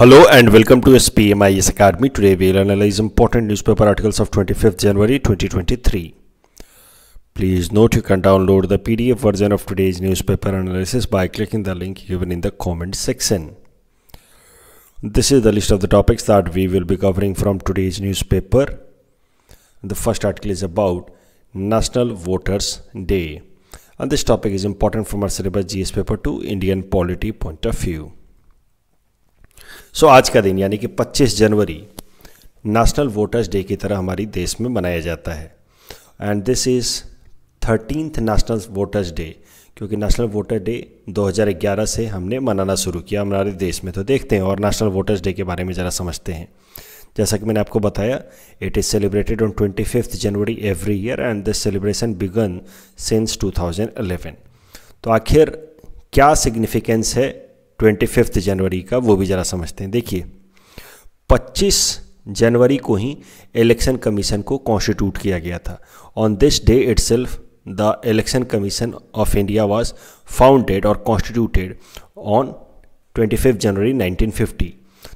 Hello and welcome to SPMIS Academy. Today we will analyze important newspaper articles of 25th January 2023. Please note you can download the PDF version of today's newspaper analysis by clicking the link given in the comment section. This is the list of the topics that we will be covering from today's newspaper. The first article is about National Voters Day. And this topic is important from our syllabus GS paper 2 Indian polity point of view. सो आज का दिन यानी कि 25 जनवरी national voters day की तरह हमारी देश में मनाया जाता है and this is thirteenth national voters day क्योंकि नेशनल वोटर डे 2011 से हमने मनाना शुरू किया हमारे देश में तो देखते हैं और नेशनल वोटर्स डे के बारे में ज़रा समझते हैं जैसा कि मैंने आपको बताया it is celebrated on twenty fifth January every year and this celebration began since 2011 तो आखिर क्या सिग्निफिकेंस है ट्वेंटी फिफ्थ जनवरी का वो भी ज़रा समझते हैं देखिए पच्चीस जनवरी को ही इलेक्शन कमीशन को कॉन्स्टिट्यूट किया गया था on this day itself the election commission of India was founded और कॉन्स्टिट्यूटेड ऑन 25 जनवरी 1950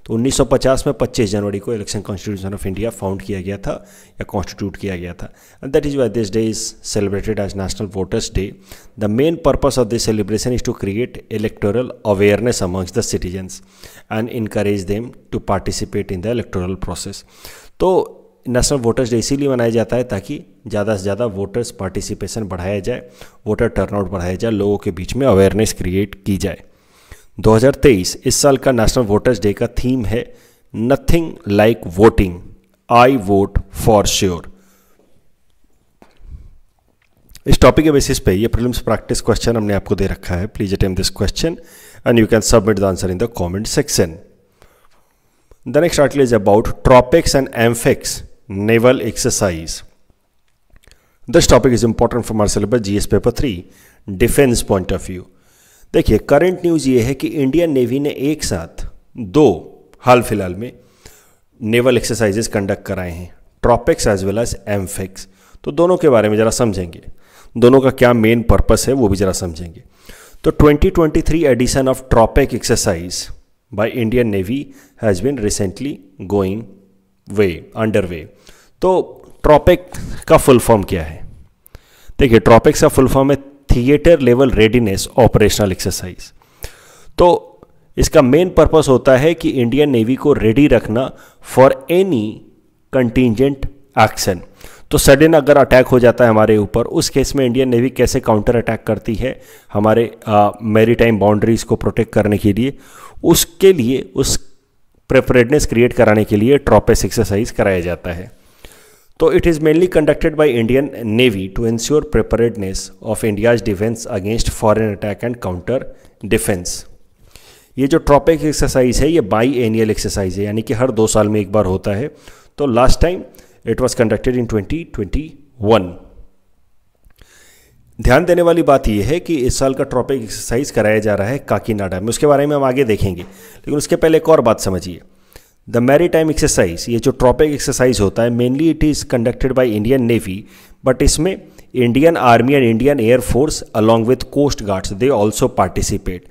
तो 1950 में 25 जनवरी को election constitution of India found किया गया था या कॉन्स्टिट्यूट किया गया था and that is why this day is celebrated as national voters day the main purpose of this celebration is to create electoral awareness amongst the citizens and encourage them to participate in the electoral process तो national voters day इसीलिए मनाया जाता है ताकि ज़्यादा से ज़्यादा voters participation बढ़ाया जाए वोटर टर्नआउट बढ़ाया जाए लोगों के बीच में अवेयरनेस क्रिएट की जाए 2023 इस साल का नेशनल वोटर्स डे का थीम है nothing like voting I vote for sure इस टॉपिक के बेसिस पे ये प्रीलिम्स प्रैक्टिस क्वेश्चन हमने आपको दे रखा है please attempt this question and you can submit the answer in the comment section the next article is about TROPEX and AMPHEX naval exercise this topic is important for mains syllabus GS paper three defence point of view देखिए current news ये है कि Indian navy ने एक साथ दो हाल फिलहाल में नेवल एक्सरसाइजेस कंडक्ट कराए हैं TROPEX as well as AMPHEX तो दोनों के बारे में ज़रा समझेंगे दोनों का क्या मेन पर्पस है वो भी ज़रा समझेंगे तो 2023 edition of TROPEX exercise by Indian navy has been recently going way under way तो ट्रॉपिक का फुल फॉर्म क्या है देखिए ट्रॉपिक्स का फुल फॉर्म है theatre level readiness operational exercise तो इसका मेन पर्पस होता है कि इंडियन नेवी को रेडी रखना फॉर एनी कंटिजेंट एक्शन तो सडन अगर अटैक हो जाता है हमारे ऊपर उस केस में इंडियन नेवी कैसे काउंटर अटैक करती है हमारे मेरी टाइम बाउंड्रीज़ को प्रोटेक्ट करने के लिए उसके लिए उस प्रेपरेडनेस क्रिएट कराने के लिए ट्रॉपेस एक्सरसाइज कराया जाता है तो it is mainly conducted by Indian navy to ensure preparedness of India's defence against foreign attack and counter defence ये जो ट्रॉपिक एक्सरसाइज है ये बाई एनियल एक्सरसाइज है यानी कि हर दो साल में एक बार होता है तो last time it was conducted in 2021 ध्यान देने वाली बात यह है कि इस साल का ट्रॉपिक एक्सरसाइज कराया जा रहा है काकीनाडा में उसके बारे में हम आगे देखेंगे लेकिन उसके पहले एक और बात समझिए द मेरी टाइम एक्सरसाइज ये जो ट्रॉपिक एक्सरसाइज होता है mainly it is conducted by Indian navy but इसमें Indian army and Indian air force along with coast guards they also participate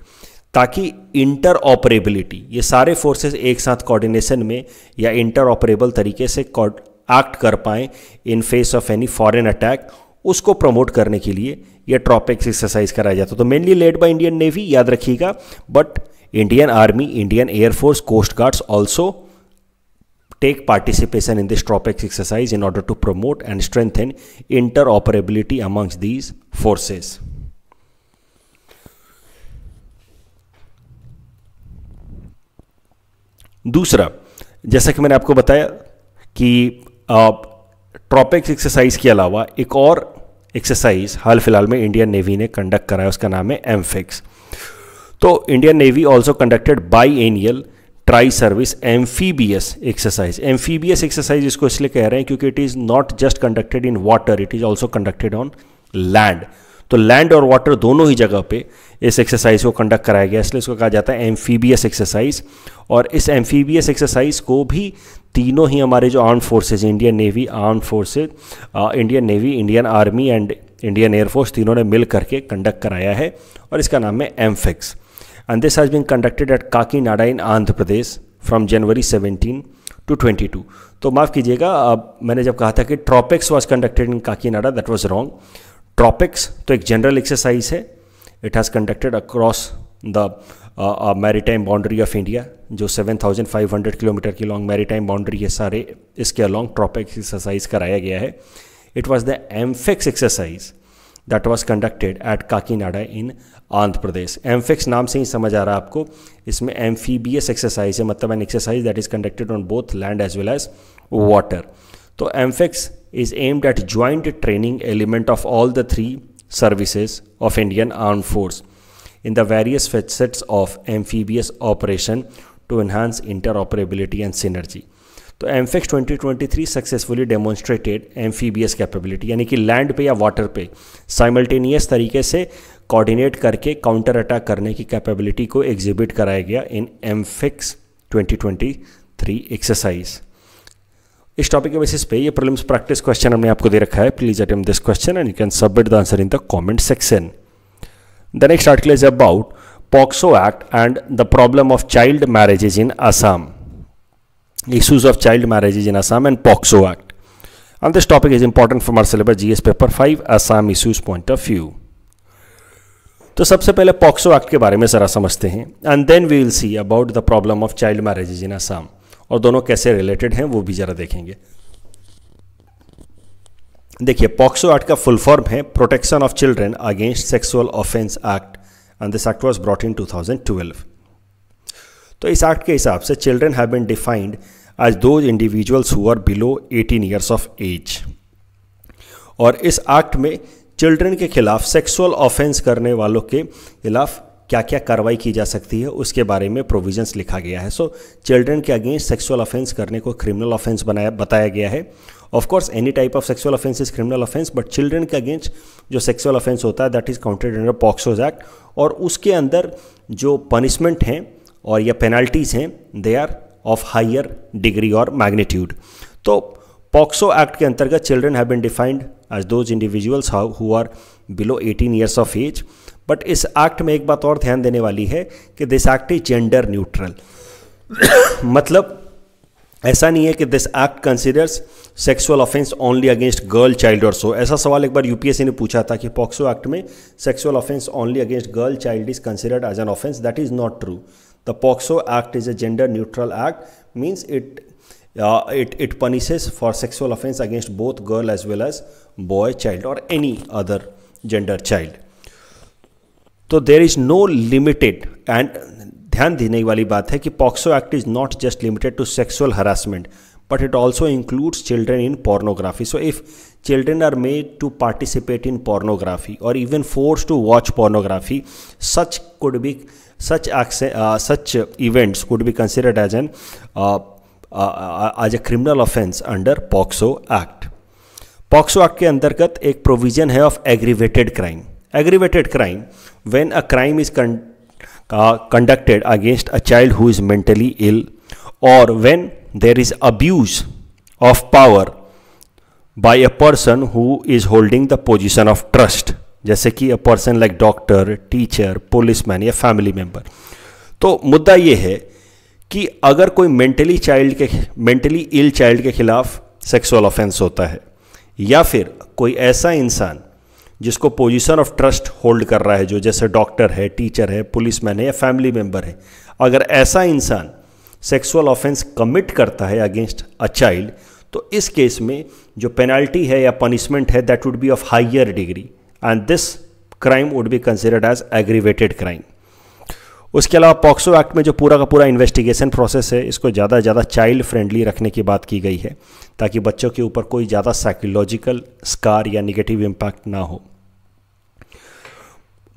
ताकि इंटर ऑपरेबिलिटी ये सारे फोर्सेज एक साथ कोऑर्डिनेशन में या इंटर ऑपरेबल तरीके से एक्ट कर पाएँ in face of any foreign attack उसको प्रमोट करने के लिए यह ट्रॉपिक्स एक्सरसाइज कराया जाता है तो mainly led by Indian navy याद रखिएगा but Indian army Indian air force coast guards also take participation in this TROPEX exercise in order to promote and strengthen inter operability amongst these forces दूसरा जैसा कि मैंने आपको बताया कि ट्रॉपिक्स एक्सरसाइज के अलावा एक और एक्सरसाइज हाल फिलहाल में इंडियन नेवी ने कंडक्ट कराया उसका नाम है एमफिक्स फिक्स तो Indian navy also conducted by annual tri service amphibious exercise amphibious exercise इसको इसलिए कह रहे हैं क्योंकि it is not just conducted in water it is also conducted on land तो लैंड और वाटर दोनों ही जगह पे इस एक्सरसाइज को कंडक्ट कराया गया इसलिए इसको कहा जाता है एम्फीबियस एक्सरसाइज और इस एम्फीबियस एक्सरसाइज को भी तीनों ही हमारे जो arm forces Indian navy arm forces Indian navy Indian army and Indian air force तीनों ने मिल करके कंडक्ट कराया है और इसका नाम है AMPHEX and this has been conducted at Kakinada in Andhra Pradesh from January 17 to twenty two तो माफ़ कीजिएगा अब मैंने जब कहा था कि TROPEX was conducted in Kakinada that was wrong TROPEX तो एक जनरल एक्सरसाइज है it has conducted across the time boundary of India जो 7,500 किलोमीटर की लॉन्ग टाइम बाउंड्री है सारे इसके अलॉन्ग ट्रॉपिक्स एक्सरसाइज कराया गया है it was the AMPHEX exercise that was conducted at Kakinada in Andhra Pradesh AMPHEX नाम से ही समझ आ रहा है आपको इसमें एम्फीबियस एक्सरसाइज है मतलब an exercise that is conducted on both land as well as water तो AMPHEX is aimed at joint training element of all the three services of Indian arm force in the various facets of amphibious operation to enhance inter operability and synergy so AMPHEX twenty successfully demonstrated amphibious capability यानी कि land पे या water पे simultaneous तरीके से coordinate करके counter attack करने की कैपेबिलिटी को एग्जिबिट कराया गया इन एम ट्वेंटी 2023 एक्सरसाइज इस टॉपिक के बेसिस पे ये प्रॉब्लम्स प्रैक्टिस क्वेश्चन हमने आपको दे रखा है please attempt this question and you can submit the answer in the comment section the next article is about POCSO act and the problem of child marriages in Assam issues of child marriages in Assam and POXO Act. And this topic is important from our syllabus GS paper 5 Assam issues point of view. तो सबसे पहले POCSO act के बारे में ज़रा समझते हैं and then we will see about the problem of child marriages in Assam और दोनों कैसे रिलेटेड हैं वो भी ज़रा देखेंगे देखिए पॉक्सो एक्ट का फुल फॉर्म है protection of children against sexual offence act and this act was brought in 2012 तो इस एक्ट के हिसाब से children have been defined as those individuals who below 18 years of age और इस एक्ट में चिल्ड्रन के खिलाफ सेक्सुअल ऑफेंस करने वालों के खिलाफ क्या क्या कार्रवाई की जा सकती है उसके बारे में प्रोविजंस लिखा गया है सो so, चिल्ड्रन के अगेंस्ट सेक्सुअल ऑफेंस करने को क्रिमिनल ऑफेंस बनाया बताया गया है of course any type of sexual offence is criminal offence but children के अगेंस्ट जो सेक्सुअल ऑफेंस होता है that is counted under POCSO's act और उसके अंदर जो पनिशमेंट हैं और ये पेनल्टीज़ हैं they are of higher degree और मैग्नीट्यूड तो पॉक्सो एक्ट के अंतर्गत children have been defined as those individuals who are below 18 years of age but इस एक्ट में एक बात और ध्यान देने वाली है कि this act is gender neutral मतलब ऐसा नहीं है कि this act considers sexual offence only against girl child और सो ऐसा सवाल एक बार यूपीएससी ने पूछा था कि पॉक्सो एक्ट में sexual offence only against girl child is considered as an offence that is not true The POXO Act is a gender neutral act, means it uh, it, it punishes for sexual offense against both girl as well as boy child or any other gender child. so there is no limited and ध्यान देने वाली बात है कि POCSO act is not just limited to sexual harassment but it also includes children in pornography. So if children are made to participate in pornography or even forced to watch pornography, such could be such uh, such events could be considered as an uh, uh, uh, as a criminal offense under POXO Act. POXO Act के अंतर्गत एक provision है aggravated crime. aggravated crime. when a crime is is conducted uh, conducted against a child who is mentally ill or when there is abuse of power by a person who is holding the position of trust जैसे कि a person like doctor teacher policeman या family member तो मुद्दा ये है कि अगर कोई मेंटली चाइल्ड के मेंटली इल चाइल्ड के खिलाफ सेक्सुअल ऑफेंस होता है या फिर कोई ऐसा इंसान जिसको पोजीशन ऑफ ट्रस्ट होल्ड कर रहा है जो जैसे डॉक्टर है टीचर है पुलिस मैन है या फैमिली मेम्बर है अगर ऐसा इंसान सेक्सुअल ऑफेंस कमिट करता है अगेंस्ट अ चाइल्ड तो इस केस में जो पेनल्टी है या पनिशमेंट है that would be of higher degree and this crime would be considered as aggravated crime उसके अलावा पॉक्सो एक्ट में जो पूरा का पूरा इन्वेस्टिगेशन प्रोसेस है इसको ज़्यादा से ज़्यादा चाइल्ड फ्रेंडली रखने की बात की गई है ताकि बच्चों के ऊपर कोई ज़्यादा साइकोलॉजिकल स्कार या निगेटिव इम्पैक्ट ना हो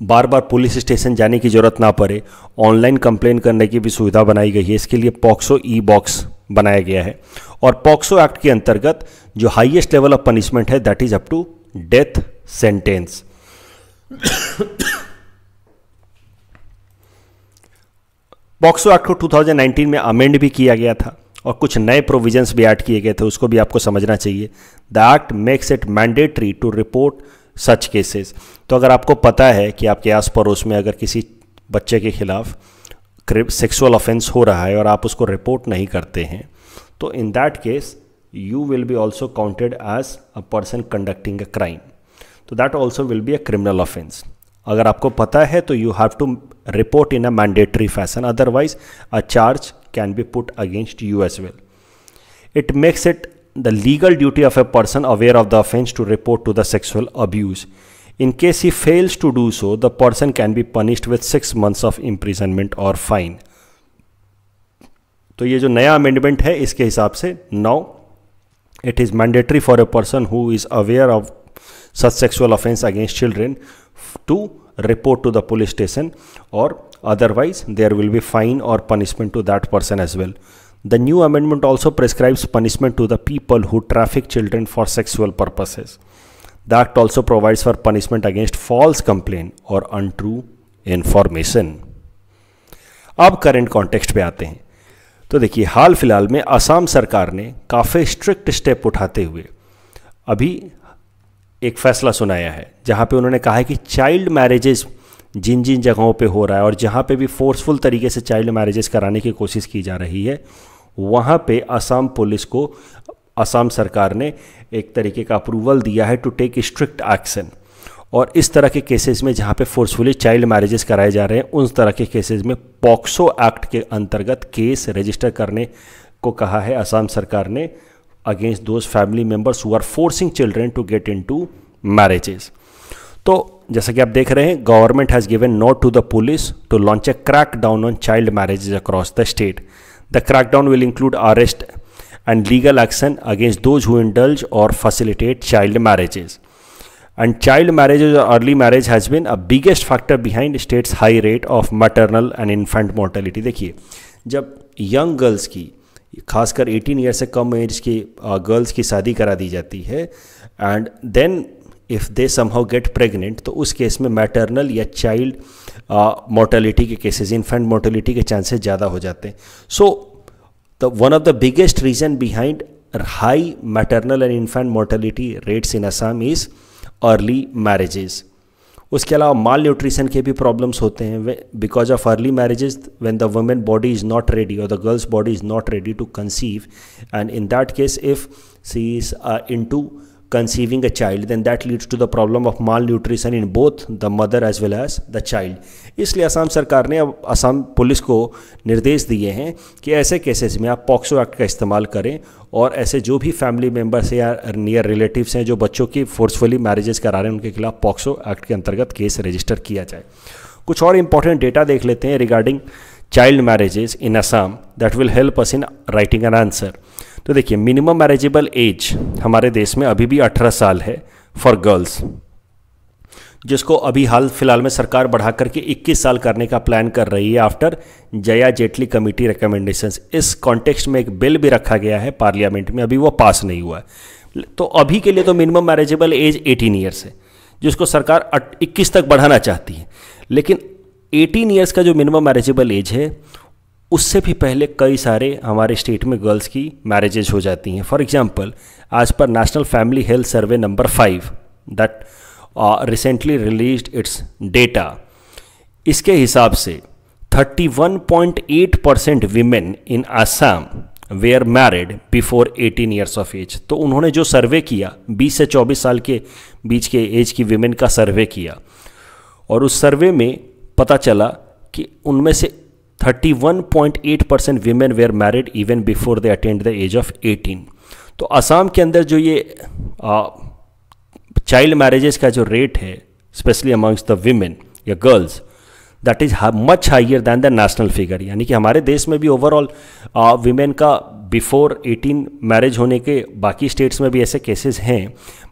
बार बार पुलिस स्टेशन जाने की ज़रूरत ना पड़े ऑनलाइन कंप्लेन करने की भी सुविधा बनाई गई है इसके लिए पॉक्सो ई बॉक्स बनाया गया है और पॉक्सो एक्ट के अंतर्गत जो हाईएस्ट लेवल ऑफ पनिशमेंट है that is up to death sentence POCSO act को 2019 में अमेंड भी किया गया था और कुछ नए प्रोविजंस भी ऐड किए गए थे उसको भी आपको समझना चाहिए the act makes it mandatory to report such cases तो अगर आपको पता है कि आपके आस पड़ोस में अगर किसी बच्चे के खिलाफ सेक्सुअल ऑफेंस हो रहा है और आप उसको रिपोर्ट नहीं करते हैं तो in that case you will be also counted as a person conducting a crime तो that also will be a criminal offence अगर आपको पता है तो you have to report in a mandatory fashion otherwise a charge can be put against you as well it makes it the legal duty of a person aware of the offense to report to the sexual abuse. In case he fails to do so, the person can be punished with six months of imprisonment or fine. So, ये जो नया amendment है इसके हिसाब से now it is mandatory for a person who is aware of such sexual offence against children report to the police station or otherwise there will be fine or punishment to that person as well The new amendment also prescribes punishment to the people who traffic children for sexual purposes. The act also provides for punishment against false complaint or untrue information. अब current context पे आते हैं तो देखिए हाल फिलहाल में असम सरकार ने काफ़ी स्ट्रिक्ट स्टेप उठाते हुए अभी एक फैसला सुनाया है जहां पे उन्होंने कहा है कि चाइल्ड मैरिजेज़ जिन जिन जगहों पे हो रहा है और जहाँ पे भी फोर्सफुल तरीके से चाइल्ड मैरिजेस कराने की कोशिश की जा रही है वहाँ पे असम पुलिस को असम सरकार ने एक तरीके का अप्रूवल दिया है टू टेक स्ट्रिक्ट एक्शन और इस तरह के केसेस में जहाँ पे फोर्सफुली चाइल्ड मैरिजेस कराए जा रहे हैं उन तरह के केसेस में पॉक्सो एक्ट के अंतर्गत केस रजिस्टर करने को कहा है असम सरकार ने against those family members who are forcing children to get into marriages तो जैसा कि आप देख रहे हैं government has given note to the police to launch a crackdown on child marriages across the state the crackdown will include arrest and legal action against those who indulge और facilitate child marriages and child marriages और early marriage has been a biggest factor behind state's high rate of maternal and infant mortality देखिए जब young girls की खासकर 18 year से कम as की girls की शादी करा दी जाती है and then if they somehow get pregnant तो उस केस में मैटरनल या चाइल्ड मोर्टेलिटी के केसेस इन्फेंट मोर्टेलिटी के चांसेस ज़्यादा हो जाते हैं so the one of the biggest reason behind high maternal and infant mortality rates in Assam is early marriages उसके अलावा माल न्यूट्रिशन के भी प्रॉब्लम्स होते हैं because of early marriages when the women body is not ready और the girls body is not ready to conceive and in that case if she is into conceiving a child then that leads to the problem of malnutrition in both the mother as well as the child इसलिए असम सरकार ने अब Assam police को निर्देश दिए हैं कि ऐसे केसेस में आप पॉक्सो एक्ट का इस्तेमाल करें और ऐसे जो भी फैमिली मेम्बर्स या नियर रिलेटिव्स हैं जो बच्चों की फोर्सफुली मैरिजेस करा रहे हैं उनके खिलाफ पॉक्सो एक्ट के अंतर्गत केस रजिस्टर किया जाए कुछ और इंपॉर्टेंट डेटा देख लेते हैं regarding child marriages in Assam that will help us in writing an answer तो देखिए मिनिमम मैरिजेबल एज हमारे देश में अभी भी 18 साल है फॉर गर्ल्स जिसको अभी हाल फिलहाल में सरकार बढ़ा करके 21 साल करने का प्लान कर रही है after Jaya Jaitly committee recommendations इस कॉन्टेक्स्ट में एक बिल भी रखा गया है पार्लियामेंट में अभी वो पास नहीं हुआ है तो अभी के लिए तो मिनिमम मैरिजेबल एज 18 ईयर्स है जिसको सरकार 21 तक बढ़ाना चाहती है लेकिन 18 ईयर्स का जो मिनिमम मैरिजेबल एज है उससे भी पहले कई सारे हमारे स्टेट में गर्ल्स की मैरिजेज हो जाती हैं फॉर एग्जांपल आज पर national family health survey number five that recently release its data इसके हिसाब से 31.8 percent women in Assam they are married before 18 years of age तो उन्होंने जो सर्वे किया 20 से 24 साल के बीच के एज की वीमेन का सर्वे किया और उस सर्वे में पता चला कि उनमें से 31.8 percent women were married even before they attend the age of 18 तो असम के अंदर जो ये चाइल्ड मैरिजेस का जो रेट है स्पेशली अमंग्स द वीमेन या girls that is much higher than the national figure यानी कि हमारे देश में भी ओवरऑल वीमेन का बिफोर 18 मैरिज होने के बाकी स्टेट्स में भी ऐसे केसेस हैं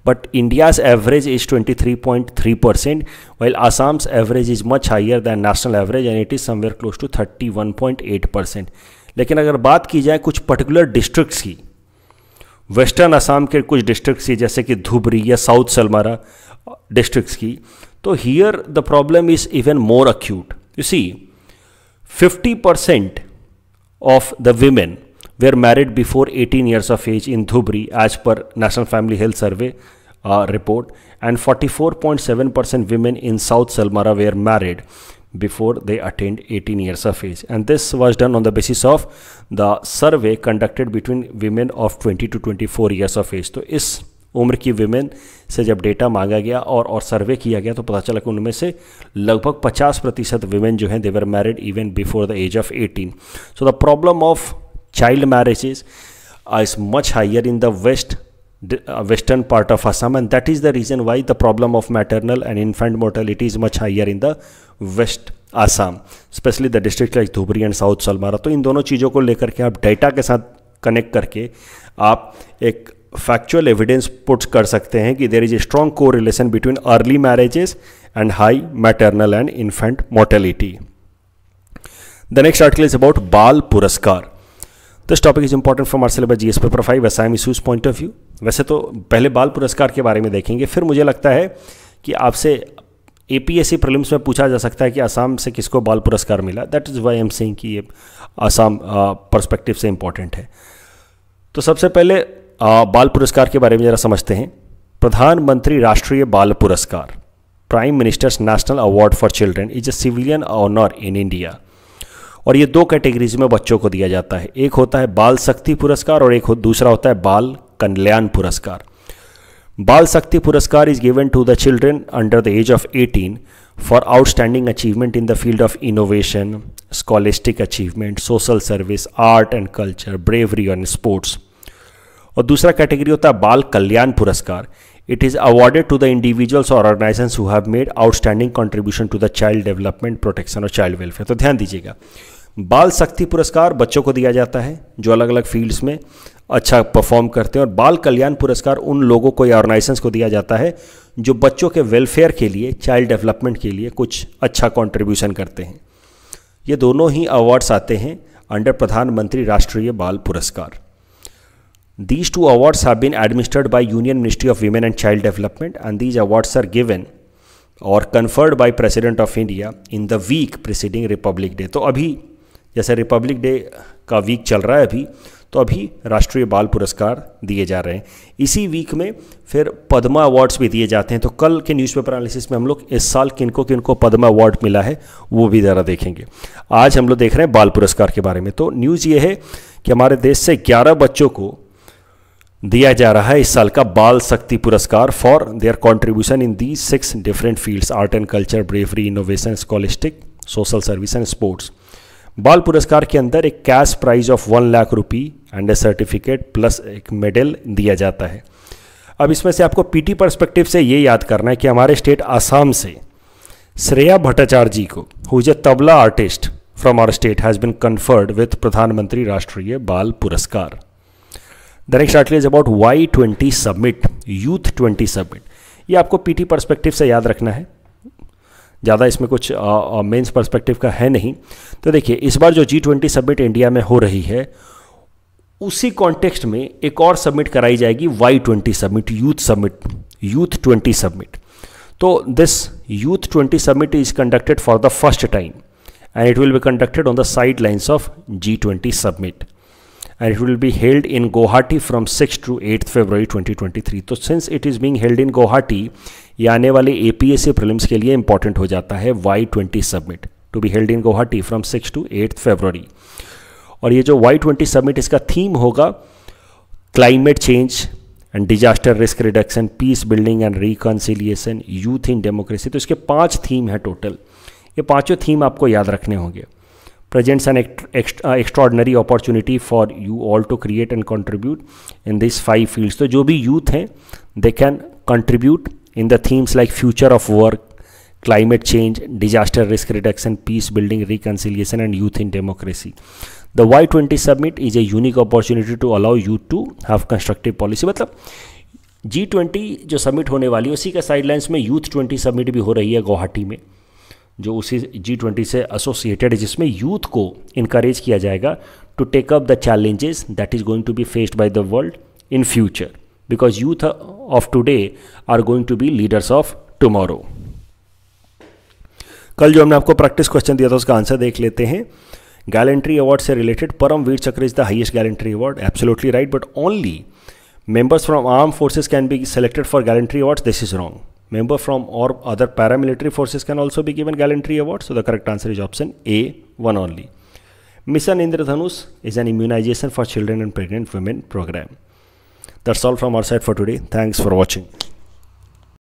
but India's average is 23.3% while Assam's average is much higher than national average and it is somewhere close to 31.8% लेकिन अगर बात की जाए कुछ पर्टिकुलर डिस्ट्रिक्ट्स की वेस्टर्न असम के कुछ डिस्ट्रिक्ट्स की जैसे कि धुबरी या साउथ सलमारा डिस्ट्रिक्ट्स की तो here the problem is even more acute you see 50% of the women were married before 18 years of age in Dhubri as per National Family Health Survey uh, report and 44.7% women in South Salmara were married before they attained 18 years of age and this was done on the basis of the survey conducted between women of 20 to 24 years of age तो इस उम्र की women से जब data मांगा गया और और सर्वे किया गया तो पता चला कि उनमें से लगभग 50 प्रतिशत विमेन जो हैं they were married even before the age of 18 so the problem of child marriages is much higher in the west western part of Assam and that is the reason why the problem of maternal and infant mortality is much higher in the west Assam especially the district like Dhubri and South Salmara तो इन दोनों चीज़ों को लेकर के आप data के साथ connect करके आप एक फैक्चुअल एविडेंस पुट कर सकते हैं कि there is a strong correlation between early marriages and high maternal and infant mortality the next article is about Bal Puraskar this topic is important for our G S paper five वैसा एम issues point of view वैसे तो पहले बाल पुरस्कार के बारे में देखेंगे फिर मुझे लगता है कि आपसे A P S C prelims में पूछा जा सकता है कि आसाम से किसको बाल पुरस्कार मिला that is Y M Singh कि ये आसाम परस्पेक्टिव से इम्पॉर्टेंट है तो सबसे पहले आ, बाल पुरस्कार के बारे में ज़रा समझते हैं प्रधानमंत्री Rashtriya Bal Puraskar prime minister's national award for children is a civilian honour in India और ये दो कैटेगरीज में बच्चों को दिया जाता है एक होता है बाल शक्ति पुरस्कार और एक हो, दूसरा होता है बाल कल्याण पुरस्कार Bal Shakti Puraskar is given to the children under the age of 18 for outstanding achievement in the field of innovation scholastic achievement social service art and culture bravery and sports और दूसरा कैटेगरी होता है Bal Kalyan Puraskar it is awarded to the individuals और organisation who have made outstanding contribution to the child development protection और child welfare तो ध्यान दीजिएगा बाल शक्ति पुरस्कार बच्चों को दिया जाता है जो अलग अलग फील्ड्स में अच्छा परफॉर्म करते हैं और बाल कल्याण पुरस्कार उन लोगों को या ऑर्गेनाइजेशंस को दिया जाता है जो बच्चों के वेलफेयर के लिए चाइल्ड डेवलपमेंट के लिए कुछ अच्छा कंट्रीब्यूशन करते हैं ये दोनों ही अवार्ड्स आते हैं अंडर प्रधानमंत्री Rashtriya Bal Puraskar these two awards have been administered by union ministry of women and child development and these awards are given और conferred by president of India in the week preceding Republic Day तो अभी जैसे Republic day का week चल रहा है अभी तो अभी राष्ट्रीय बाल पुरस्कार दिए जा रहे हैं इसी वीक में फिर पद्मा अवार्ड्स भी दिए जाते हैं तो कल के न्यूज़पेपर एनालिसिस में हम लोग इस साल किनको किनको पद्मा अवार्ड मिला है वो भी ज़रा देखेंगे आज हम लोग देख रहे हैं बाल पुरस्कार के बारे में तो न्यूज़ ये है कि हमारे देश से ग्यारह बच्चों को दिया जा रहा है इस साल का Bal Shakti Puraskar for their contribution in the six different fields art and culture bravery innovation scholastic social service and sports Bal Puraskar के अंदर एक cash prize of one lakh rupee and a certificate plus एक मेडल दिया जाता है अब इसमें से आपको पीटी पर्सपेक्टिव से ये याद करना है कि हमारे स्टेट आसाम से श्रेया भट्टाचार्य जी को who is a tabla artist from our state has been conferred with Pradhan Mantri Rashtriya Bal Puraskar the next article is about Y twenty summit youth twenty summit ये आपको पीटी पर्सपेक्टिव से याद रखना है ज़्यादा इसमें कुछ मेंस पर्सपेक्टिव का है नहीं तो देखिए इस बार जो जी ट्वेंटी सबमिट इंडिया में हो रही है उसी कॉन्टेक्स्ट में एक और सबमिट कराई जाएगी Y twenty summit youth summit youth twenty summit तो this youth twenty summit is conducted for the first time and conducted on the sidelines of G twenty summit and it will be held in Guwahati from six to eight to twenty twenty three तो since it is being held in Guwahati ये आने वाले A P S C prelims के लिए important हो जाता है Y twenty summit to be held in Guwahati from six to eight February और ये जो वाई ट्वेंटी सबमिट इसका थीम होगा climate change and disaster risk reduction peace building and reconciliation youth in democracy तो इसके पाँच थीम हैं टोटल ये पाँचों थीम आपको याद रखने होंगे presents an extraordinary opportunity for you all to create and contribute in this five fields तो जो भी यूथ हैं they can contribute in the themes like future of work, climate change, disaster risk reduction, peace building, reconciliation and youth in democracy. the y20 summit is a unique opportunity to allow allow to have constructive policy matlab g20 jo summit hone wali hai usi ka sidelines mein youth 20 summit bhi ho rahi hai guwahati mein जो उसी G twenty से associated है जिसमें youth को encourage किया जाएगा to take up the challenges that is going to be faced by the world in future because youth of today are going to be leaders of tomorrow कल जो हमने आपको प्रैक्टिस क्वेश्चन दिया था उसका आंसर देख लेते हैं गैलेंट्री अवार्ड से related Param Vir Chakra is the highest gallantry award absolutely right but only members from arm forces can be selected for gallantry award this is wrong member from और other paramilitary forces can also be given gallantry award so the correct answer is option A one only mission Indradhanush is an immunisation for children and pregnant women programme that's all from our side for today thanks for watching